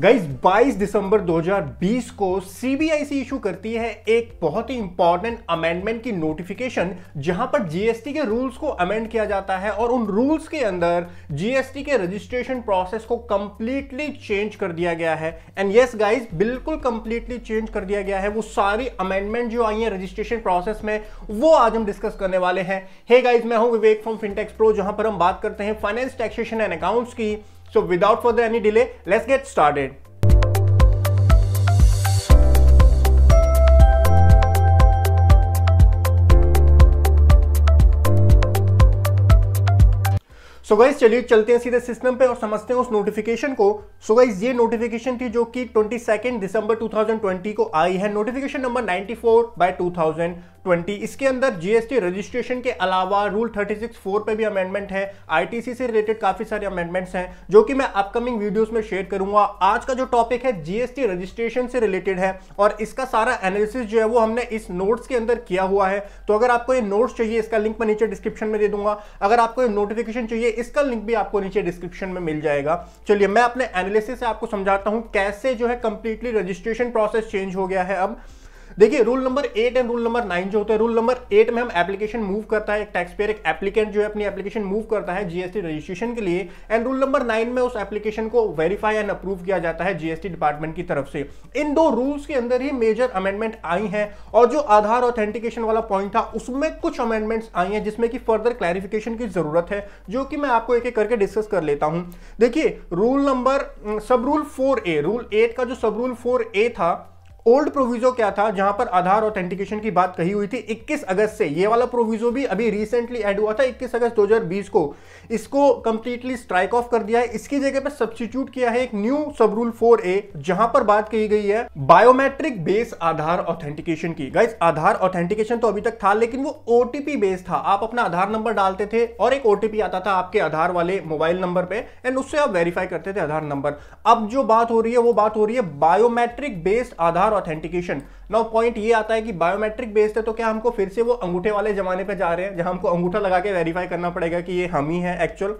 Guys 22 दिसंबर 2020 को CBI से issue करती है एक बहुत ही इंपॉर्टेंट अमेंडमेंट की नोटिफिकेशन जहां पर जीएसटी के रूल्स को अमेंड किया जाता है और उन रूल्स के अंदर जीएसटी के रजिस्ट्रेशन प्रोसेस को कंप्लीटली चेंज कर दिया गया है एंड यस गाइज बिल्कुल कंप्लीटली चेंज कर दिया गया है वो सारी अमेंडमेंट जो आई है रजिस्ट्रेशन प्रोसेस में वो आज हम डिस्कस करने वाले हैं हे गाइज मैं हूं विवेक फ्रॉम फिनटेक्स प्रो जहां पर हम बात करते हैं फाइनेंस टैक्सेशन एंड अकाउंट्स की So without further any delay, let's get started. So so guys चलिए चलते हैं सीधे सिस्टम पे और समझते हैं उस नोटिफिकेशन को सो so गाइज ये नोटिफिकेशन थी जो कि सेकेंड दिसंबर 2020 को आई है notification number 94 by thousand twenty इसके अंदर जीएसटी रजिस्ट्रेशन के अलावा रूल थर्टी सिक्स फोर पर भी अमेंडमेंट है आईटीसी से रिलेटेड काफी सारे अमेंडमेंट्स हैं जो कि मैं अपकमिंग वीडियोस में शेयर करूंगा आज का जो टॉपिक है जीएसटी रजिस्ट्रेशन से रिलेटेड है और इसका सारा एनालिसिस जो है वो हमने इस नोट्स के अंदर किया हुआ है तो अगर आपको ये नोट्स चाहिए इसका लिंक मैं नीचे डिस्क्रिप्शन में दे दूंगा अगर आपको ये नोटिफिकेशन चाहिए इसका लिंक भी आपको नीचे डिस्क्रिप्शन में मिल जाएगा चलिए मैं अपने एनालिसिस से आपको समझाता हूँ कैसे जो है कंप्लीटली रजिस्ट्रेशन प्रोसेस चेंज हो गया है अब देखिए rule number eight and rule number nine जो होते हैं रूल नंबर एट में हम एप्लीकेशन मूव करता है एक टैक्स पेयर एक एप्लीकेंट जो है अपनी एप्लीकेशन मूव करता है जीएसटी रजिस्ट्रेशन के लिए एंड रूल नंबर नाइन में उस एप्लीकेशन को वेरीफाई एंड अप्रूव किया जाता है जीएसटी डिपार्टमेंट की तरफ से इन दो रूल्स के अंदर ही मेजर अमेंडमेंट आई है और जो आधार ऑथेंटिकेशन वाला पॉइंट था उसमें कुछ अमेंडमेंट्स आई हैं जिसमें कि फर्दर क्लैरिफिकेशन की जरूरत है जो कि मैं आपको एक एक करके डिस्कस कर लेता हूं देखिए rule number sub rule four A rule eight का जो सब रूल फोर ए था ओल्ड प्रोविजो क्या था जहां पर आधार ऑथेंटिकेशन की बात कही हुई थी 21 अगस्त से ये वाला प्रोविजो भी अभी रिसेंटली ऐड हुआ था 21 अगस्त 2020 को इसको कंप्लीटली स्ट्राइक ऑफ कर दिया है इसकी जगह पर सब्सटीट्यूट किया है एक न्यू सब रूल फोर ए जहां पर बात कही गई है बायोमेट्रिक बेस आधार ऑथेंटिकेशन की गाइज आधार ऑथेंटिकेशन तो अभी तक था लेकिन वो ओटीपी बेस्ड था आप अपना आधार नंबर डालते थे और एक ओटीपी आता था आपके आधार वाले मोबाइल नंबर पे एंड उससे आप वेरीफाई करते थे आधार नंबर अब जो बात हो रही है वो बात हो रही है biometric based Aadhaar authentication now point ये आता है कि बायोमेट्रिक बेस्ड है तो क्या हमको फिर से वो अंगूठे वाले जमाने पर जा रहे हैं जहां हमको अंगूठा लगा के वेरीफाई करना पड़ेगा कि ये हम ही है एक्चुअल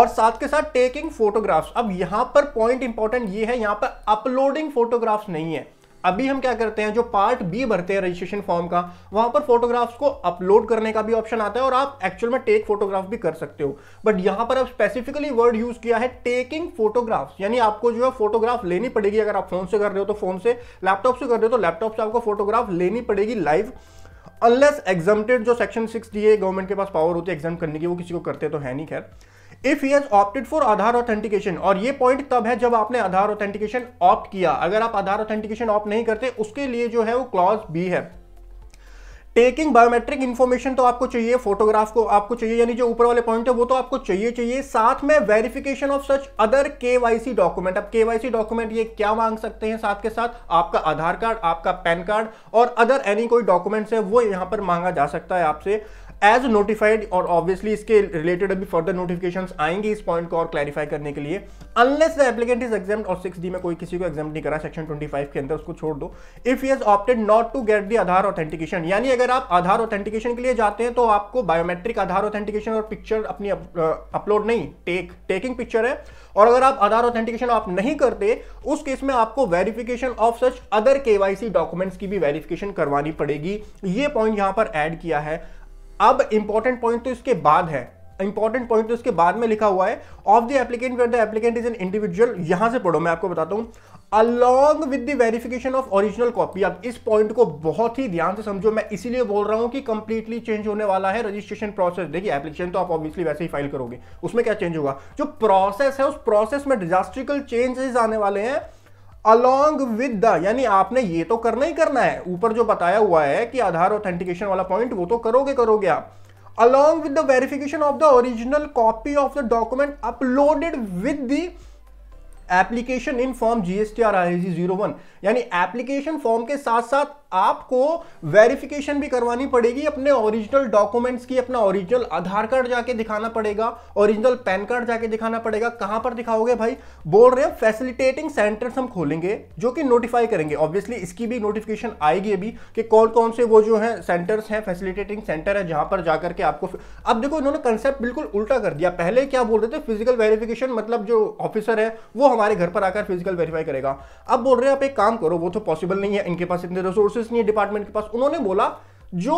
और साथ के साथ टेकिंग फोटोग्राफ्स अब यहां पर पॉइंट इंपॉर्टेंट ये है यहां पर अपलोडिंग फोटोग्राफ्स नहीं है अभी हम क्या करते हैं जो पार्ट बी भरते हैं रजिस्ट्रेशन फॉर्म का वहां पर फोटोग्राफ्स को अपलोड करने का भी ऑप्शन आता है और आप एक्चुअल में टेक फोटोग्राफ भी कर सकते हो बट यहां पर आप स्पेसिफिकली वर्ड यूज किया है टेकिंग फोटोग्राफ्स यानी आपको जो है फोटोग्राफ लेनी पड़ेगी अगर आप फोन से कर रहे हो तो फोन से लैपटॉप से कर रहे हो तो लैपटॉप से आपको फोटोग्राफ लेनी पड़ेगी लाइव अनलेस एग्जाम जो सेक्शन सिक्स डी गवर्नमेंट के पास पावर होती है एग्जाम करने की वो किसी को करते तो है नहीं खैर if he has opted for Aadhaar authentication और ये पॉइंट तब है जब आपने आधार ऑथेंटिकेशन ऑप्ट किया अगर आप आधार ऑथेंटिकेशन ऑप्ट नहीं करते उसके लिए जो है वो क्लॉज बी है टेकिंग बायोमेट्रिक इन्फॉर्मेशन तो आपको चाहिए फोटोग्राफ को आपको चाहिए यानी जो ऊपर वाले पॉइंट है वो तो आपको चाहिए चाहिए साथ में verification of such other KYC document अब सी डॉक्यूमेंट ये क्या मांग सकते हैं साथ के साथ आपका आधार कार्ड आपका पैन कार्ड और अदर एनी कोई डॉक्यूमेंट्स है वो यहां पर मांगा जा सकता है आपसे एज नोटिफाइड और ऑब्वियसली इसके रिलेटेड अभी फर्दर नोटिफिकेशन आएंगे इस पॉइंट को और क्लैरिफाई करने के लिए unless the applicant is exam और सिक्स डी में कोई किसी को एग्जाम नहीं करा सेक्शन ट्वेंटी फाइव के अंदर उसको छोड़ दो if you opted not to get the Aadhaar authentication यानी अगर आप आधार ऑथेंटिकेशन के लिए जाते हैं तो आपको बायोमेट्रिक आधार ऑथेंटिकेशन और पिक्चर अपनी अपलोड नहीं टेक टेकिंग पिक्चर है और अगर आप आधार ऑथेंटिकेशन आप नहीं करते उस केस में आपको verification of such other KYC documents की भी वेरिफिकेशन करवानी पड़ेगी ये पॉइंट यहां पर ऐड किया है अब इंपॉर्टेंट पॉइंट तो इसके बाद है इंपॉर्टेंट पॉइंट तो इसके बाद में लिखा हुआ है of the applicant where the applicant is an individual यहां से पढ़ो मैं आपको बताता हूं along with the verification of original copy अब इस पॉइंट को बहुत ही ध्यान से समझो मैं इसीलिए बोल रहा हूं कि कंप्लीटली चेंज होने वाला है रजिस्ट्रेशन प्रोसेस देखिए एप्लीकेशन तो आप ऑब्वियसली वैसे ही फाइल करोगे उसमें क्या चेंज होगा जो प्रोसेस है उस प्रोसेस में डिजास्ट्रिकल चेंजेस आने वाले हैं अलोंग विद द यानी आपने ये तो करना ही करना है ऊपर जो बताया हुआ है कि आधार ऑथेंटिकेशन वाला पॉइंट वो तो करोगे करोगे आप along with the verification of the original copy of the document uploaded with the application in form GST R I G zero one यानी एप्लीकेशन फॉर्म के साथ साथ आपको वेरिफिकेशन भी करवानी पड़ेगी अपने ओरिजिनल डॉक्यूमेंट्स की अपना ओरिजिनल आधार कार्ड जाके दिखाना पड़ेगा ओरिजिनल पैन कार्ड जाके दिखाना पड़ेगा कहां पर दिखाओगे भाई बोल रहे हैं फैसिलिटेटिंग सेंटर्स हम खोलेंगे जो कि नोटिफाई करेंगे ऑब्वियसली इसकी भी नोटिफिकेशन आएगी अभी कि कौन कौन से वो जो है सेंटर्स हैं फैसिलिटेटिंग सेंटर है जहां पर जाकर के आपको अब देखो इन्होंने कंसेप्ट बिल्कुल उल्टा कर दिया पहले क्या बोल रहे थे फिजिकल वेरिफिकेशन मतलब जो ऑफिसर है वो हमारे घर पर आकर फिजिकल वेरीफाई करेगा अब बोल रहे हैं आप एक काम करो वो तो पॉसिबल नहीं है इनके पास इतने रिसोर्सेज नहीं है डिपार्टमेंट के पास उन्होंने बोला जो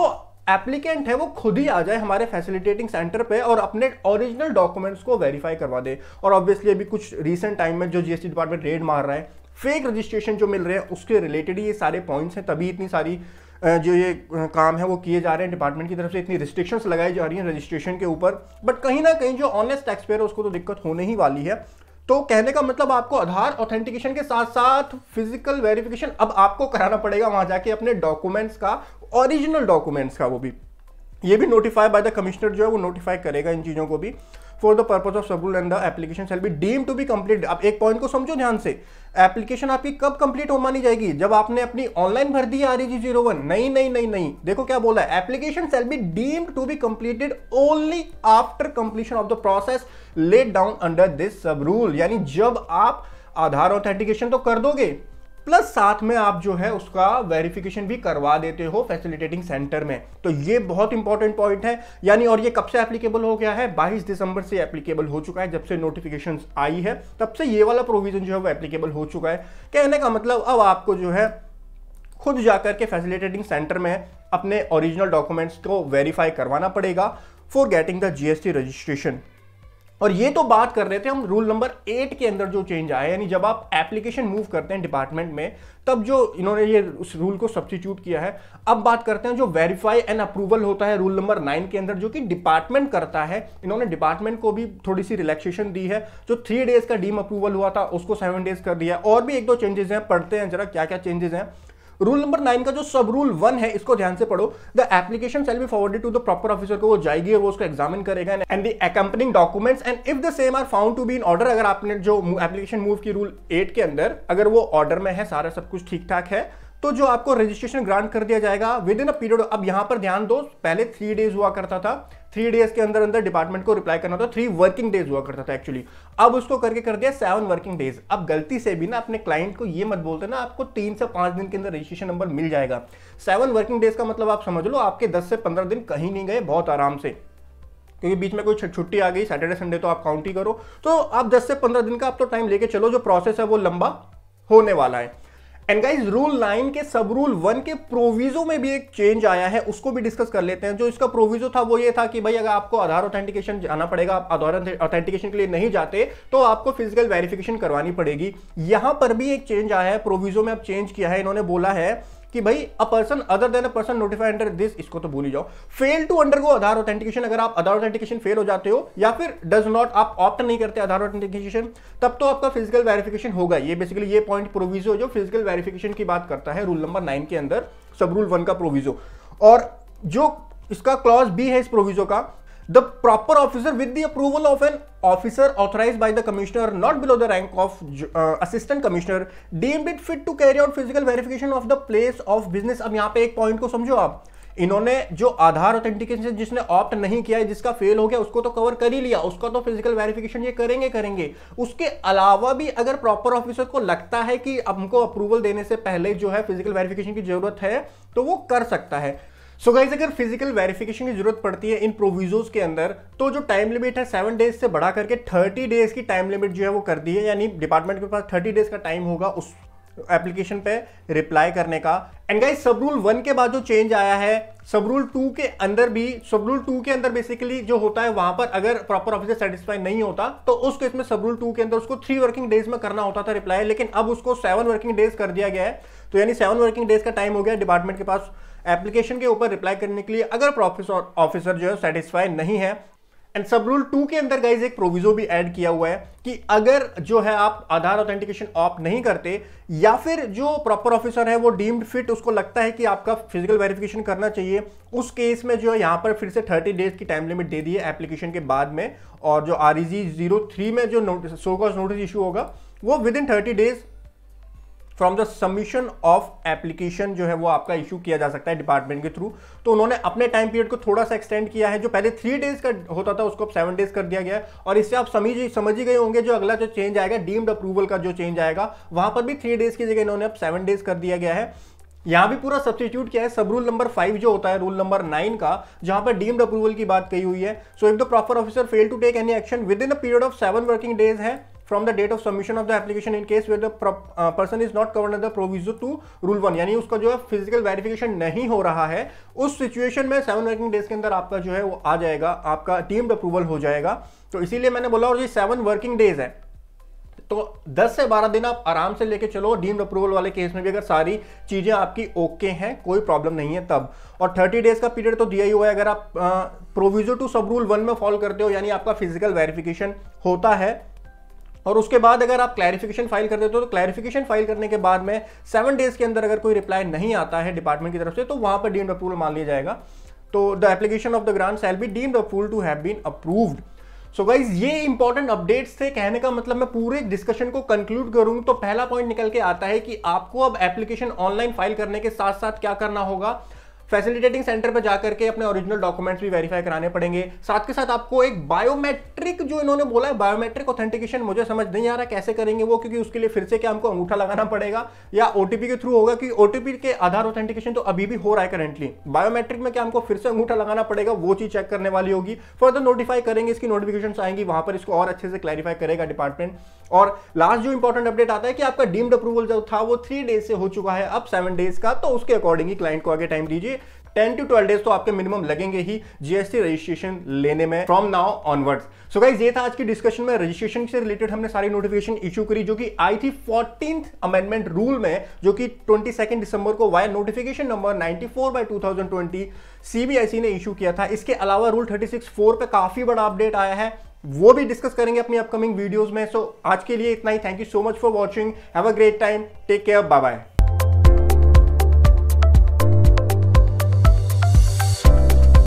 एप्लीकेंट है वो खुद ही आ जाए हमारे फैसिलिटेटिंग सेंटर पे और अपने ओरिजिनल डॉक्यूमेंट्स को वेरीफाई करवा दे और ऑब्वियसली अभी कुछ रीसेंट टाइम में जो जीएसटी डिपार्टमेंट रेड मार रहा है फेक रजिस्ट्रेशन जो मिल रहे हैं उसके रिलेटेड ही ये सारे पॉइंट्स हैं तभी इतनी सारी जो ये काम है वो किए जा रहे हैं डिपार्टमेंट की तरफ से इतनी रिस्ट्रिक्शंस लगाई जा रही हैं रजिस्ट्रेशन के ऊपर बट कहीं ना कहीं जो ऑनेस्ट टैक्सपेयर है उसको तो दिक्कत होने ही वाली है तो कहने का मतलब आपको आधार ऑथेंटिकेशन के साथ साथ फिजिकल वेरिफिकेशन अब आपको कराना पड़ेगा वहां जाके अपने डॉक्यूमेंट्स का ओरिजिनल डॉक्यूमेंट्स का वो भी ये भी नोटिफाई बाय द कमिश्नर जो है वो नोटिफाई करेगा इन चीज़ों को भी for the purpose of sub rule and the application shall be deem to be complete अब एक पॉइंट को समझो ध्यान से एप्लीकेशन आपकी कब कंप्लीट हो मानी जाएगी जब आपने अपनी ऑनलाइन भर दी रही जी जीरो वन नहीं नहीं नहीं नहीं देखो क्या बोला है application shall be deemed to be completed only after completion of the process laid down under this sub rule यानी जब आप आधार ऑथेंटिकेशन तो कर दोगे प्लस साथ में आप जो है उसका वेरिफिकेशन भी करवा देते हो फैसिलिटेटिंग सेंटर में तो ये बहुत इंपॉर्टेंट पॉइंट है यानी और ये कब से एप्लीकेबल हो गया है 22 दिसंबर से एप्लीकेबल हो चुका है जब से नोटिफिकेशन आई है तब से ये वाला प्रोविजन जो है वो एप्लीकेबल हो चुका है कहने का मतलब अब आपको जो है खुद जाकर के फैसिलिटेटिंग सेंटर में अपने ओरिजिनल डॉक्यूमेंट्स को वेरीफाई करवाना पड़ेगा for getting the GST registration और ये तो बात कर रहे थे हम रूल नंबर एट के अंदर जो चेंज आया यानी जब आप एप्लीकेशन मूव करते हैं डिपार्टमेंट में तब जो इन्होंने ये उस रूल को सब्सटीट्यूट किया है अब बात करते हैं जो वेरीफाई एंड अप्रूवल होता है रूल नंबर नाइन के अंदर जो कि डिपार्टमेंट करता है इन्होंने डिपार्टमेंट को भी थोड़ी सी रिलैक्सेशन दी है जो थ्री डेज का डीम अप्रूवल हुआ था उसको सेवन डेज कर दिया और भी एक दो चेंजेस हैं पढ़ते हैं जरा क्या क्या चेंजेस हैं रूल नंबर नाइन का जो सब रूल वन है इसको ध्यान से पढ़ो the application shall be forwarded to the proper officer को वो जाएगी और वो उसको एग्जामिन करेगा and the accompanying documents and if the same are found to be in order अगर आपने जो एप्लीकेशन मूव की रूल एट के अंदर अगर वो ऑर्डर में है सारा सब कुछ ठीक ठाक है तो जो आपको रजिस्ट्रेशन ग्रांट कर दिया जाएगा विद इन अ पीरियड अब यहां पर ध्यान दो पहले थ्री डेज हुआ करता था थ्री डेज के अंदर अंदर डिपार्टमेंट को रिप्लाई करना था थ्री वर्किंग डेज हुआ करता था एक्चुअली अब उसको करके कर दिया सेवन वर्किंग डेज अब गलती से भी ना अपने क्लाइंट को ये मत बोलते ना आपको तीन से पांच दिन के अंदर रजिस्ट्रेशन नंबर मिल जाएगा सेवन वर्किंग डेज का मतलब आप समझ लो आपके दस से पंद्रह दिन कहीं नहीं गए बहुत आराम से क्योंकि बीच में कोई छुट्टी आ गई सैटरडे संडे तो आप काउंट ही करो तो आप 10 से 15 दिन का आप तो टाइम लेके चलो जो प्रोसेस है वो लंबा होने वाला है एंड गाइज रूल नाइन के सब रूल वन के प्रोविजो में भी एक चेंज आया है उसको भी डिस्कस कर लेते हैं जो इसका प्रोविजो था वो ये था कि भाई अगर आपको आधार ऑथेंटिकेशन जाना पड़ेगा आप आधार ऑथेंटिकेशन के लिए नहीं जाते तो आपको फिजिकल वेरिफिकेशन करवानी पड़ेगी यहां पर भी एक चेंज आया है प्रोविजो में अब चेंज किया है इन्होंने बोला है कि भाई a person other than a person notified under this इसको तो भूल ही जाओ fail to undergo Aadhaar authentication अगर आप आधार ऑथेंटिकेशन फेल हो जाते हो या फिर डज नॉट आप ऑप्ट नहीं करते आधार ऑथेंटिकेशन तब तो आपका फिजिकल वेरिफिकेशन होगा ये बेसिकली ये पॉइंट प्रोविजो जो फिजिकल वेरिफिकेशन की बात करता है रूल नंबर नाइन के अंदर सब रूल वन का प्रोविजो और जो इसका क्लॉज बी है इस प्रोविजो का the proper officer with the approval of an officer authorized by the commissioner not below the rank of uh, assistant commissioner deemed it fit to carry out physical verification of the place of business अब यहाँ पे एक point को समझो आप इन्होंने जो आधार authentication जिसने ऑप्ट नहीं किया है जिसका फेल हो गया उसको तो कवर कर ही लिया उसका तो फिजिकल वेरिफिकेशन ये करेंगे करेंगे उसके अलावा भी अगर प्रॉपर ऑफिसर को लगता है कि हमको अप्रूवल देने से पहले जो है फिजिकल वेरिफिकेशन की जरूरत है तो वो कर सकता है सो so गाइज अगर फिजिकल वेरिफिकेशन की जरूरत पड़ती है इन प्रोविजोज के अंदर तो जो टाइम लिमिट है सेवन डेज से बढ़ा करके थर्टी डेज की टाइम लिमिट जो है वो कर दी है यानी डिपार्टमेंट के पास थर्टी डेज का टाइम होगा उस एप्लीकेशन पे रिप्लाई करने का and guys sub rule one के बाद जो चेंज आया है सब रूल टू के अंदर भी सब रूल टू के अंदर बेसिकली जो होता है वहां पर अगर प्रॉपर ऑफिसर सेटिस्फाई नहीं होता तो उस केस में सब रूल टू के अंदर उसको थ्री वर्किंग डेज में करना होता था रिप्लाई लेकिन अब उसको सेवन वर्किंग डेज कर दिया गया है तो यानी सेवन वर्किंग डेज का टाइम हो गया डिपार्टमेंट के पास एप्लीकेशन के ऊपर रिप्लाई करने के लिए अगर प्रोफेसर ऑफिसर जो है सेटिस्फाई नहीं है एंड सब रूल टू के अंदर गाइज एक प्रोविजो भी ऐड किया हुआ है कि अगर जो है आप आधार ऑथेंटिकेशन ऑप नहीं करते या फिर जो प्रॉपर ऑफिसर है वो डीम्ड फिट उसको लगता है कि आपका फिजिकल वेरिफिकेशन करना चाहिए उस केस में जो है यहाँ पर फिर से 30 डेज की टाइम लिमिट दे दी है एप्लीकेशन के बाद में और जो R E G zero three में जो सो कॉज नोटिस इशू होगा वो within thirty days from the submission of application जो है वो आपका इशू किया जा सकता है डिपार्टमेंट के थ्रू तो उन्होंने अपने टाइम पीरियड को थोड़ा सा एक्सटेंड किया है जो पहले थ्री डेज का होता था उसको अब सेवन डेज कर दिया गया है और इससे आप समझ समझ ही गए होंगे जो अगला जो चेंज आएगा डीम्ड अप्रूवल का जो चेंज आएगा वहां पर भी थ्री डेज की जगह इन्होंने अब सेवन डेज कर दिया गया है यहां भी पूरा सब्सिट्यूट किया है सब रूल नंबर फाइव जो होता है रूल नंबर नाइन का जहां पर डीम्ड अप्रूवल की बात कही हुई है so if the proper officer fail to take any action within a period of seven working days है from the date of submission of the application in case where the person is not covered under proviso to rule one यानी उसका जो है physical verification नहीं हो रहा है उस सिचुएशन में सेवन वर्किंग डेज के अंदर आपका जो है वो आ जाएगा आपका टीम अप्रूवल हो जाएगा तो इसीलिए मैंने बोला और ये सेवन वर्किंग डेज है तो 10 से 12 दिन आप आराम से लेके चलो डीम्ड अप्रूवल वाले केस में भी अगर सारी चीज़ें आपकी ओके हैं कोई प्रॉब्लम नहीं है तब और 30 डेज का पीरियड तो दिया ही हुआ है अगर आप proviso to sub rule one में फॉलो करते हो यानी आपका फिजिकल वेरिफिकेशन होता है और उसके बाद अगर आप क्लैरिफिकेशन फाइल कर देते हो तो क्लैरिफिकेशन फाइल करने के बाद में सेवन डेज के अंदर अगर कोई रिप्लाई नहीं आता है डिपार्टमेंट की तरफ से तो वहां पर डीम्ड अप्रूवल मान लिया जाएगा तो the application of the grant shall be deemed approval to have been approved so guys ये इंपॉर्टेंट अपडेट्स थे कहने का मतलब मैं पूरे डिस्कशन को कंक्लूड करूंगा तो पहला पॉइंट निकल के आता है कि आपको अब एप्लीकेशन ऑनलाइन फाइल करने के साथ साथ क्या करना होगा फैसिलिटेटिंग सेंटर पर जाकर के अपने ओरिजिनल डॉक्यूमेंट्स भी वेरीफाई कराने पड़ेंगे साथ के साथ आपको एक बायोमेट्रिक जो इन्होंने बोला है बायोमेट्रिक ऑथेंटिकेशन मुझे समझ नहीं आ रहा कैसे करेंगे वो क्योंकि उसके लिए फिर से क्या हमको अंगूठा लगाना पड़ेगा या ओटीपी के थ्रू होगा क्योंकि ओटीपी के आधार ऑथेंटिकेशन तो अभी भी हो रहा है करेंटली बायोमेट्रिक में क्या हमको फिर से अंगूठा लगाना पड़ेगा वो चीज चेक करने वाली होगी फर्दर नोटिफाई करेंगे इसकी नोटिफिकेशन आएंगी वहां पर इसको और अच्छे से क्लैरिफाई करेगा डिपार्टमेंट और लास्ट जो इंपॉर्टेंट अपडेट आता है कि आपका डीम्ड अप्रूवल जो था वो थ्री डेज से हो चुका है अब सेवन डेज का तो उसके अकॉर्डिंग ही क्लाइंट को आगे टाइम दीजिए टेन टू ट्वेल्व डेज तो आपके मिनिमम लगेंगे ही जीएसटी रजिस्ट्रेशन लेने में from now onwards so guys ये था आज की डिस्कशन में रजिस्ट्रेशन से रिलेटेड हमने सारी नोटिफिकेशन इशू करी जो कि आई थी फोर्टीन अमेंडमेंट रूल में जो कि ट्वेंटी सेकेंड दिसंबर को via notification number ninety four by two thousand twenty CBIC ने इशू किया था इसके अलावा रूल थर्टी सिक्स फोर पर काफी बड़ा अपडेट आया है वो भी डिस्कस करेंगे अपनी अपकमिंग वीडियोस में सो so, आज के लिए इतना ही thank you so much for watching have a great time take care bye bye